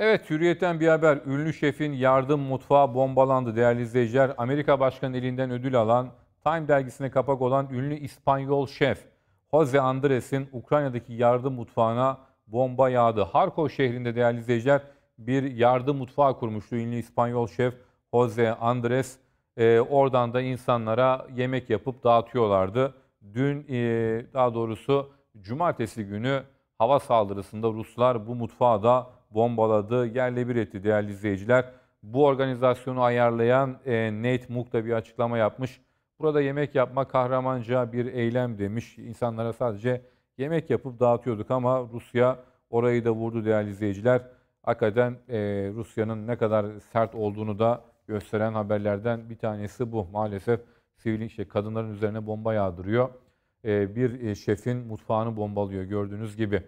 Evet, Hürriyet'ten bir haber. Ünlü şefin yardım mutfağı bombalandı değerli izleyiciler. Amerika Başkanı elinden ödül alan, Time dergisine kapak olan ünlü İspanyol şef Jose Andres'in Ukrayna'daki yardım mutfağına bomba yağdı. Harkov şehrinde değerli izleyiciler bir yardım mutfağı kurmuştu ünlü İspanyol şef Jose Andres. E, oradan da insanlara yemek yapıp dağıtıyorlardı. Dün e, daha doğrusu cumartesi günü hava saldırısında Ruslar bu mutfağı da bombaladı, yerle bir etti değerli izleyiciler. Bu organizasyonu ayarlayan e, Nate Mook da bir açıklama yapmış. Burada yemek yapma kahramanca bir eylem demiş. İnsanlara sadece yemek yapıp dağıtıyorduk ama Rusya orayı da vurdu değerli izleyiciler. Hakikaten e, Rusya'nın ne kadar sert olduğunu da gösteren haberlerden bir tanesi bu. Maalesef sivil işte kadınların üzerine bomba yağdırıyor. E, bir e, şefin mutfağını bombalıyor gördüğünüz gibi.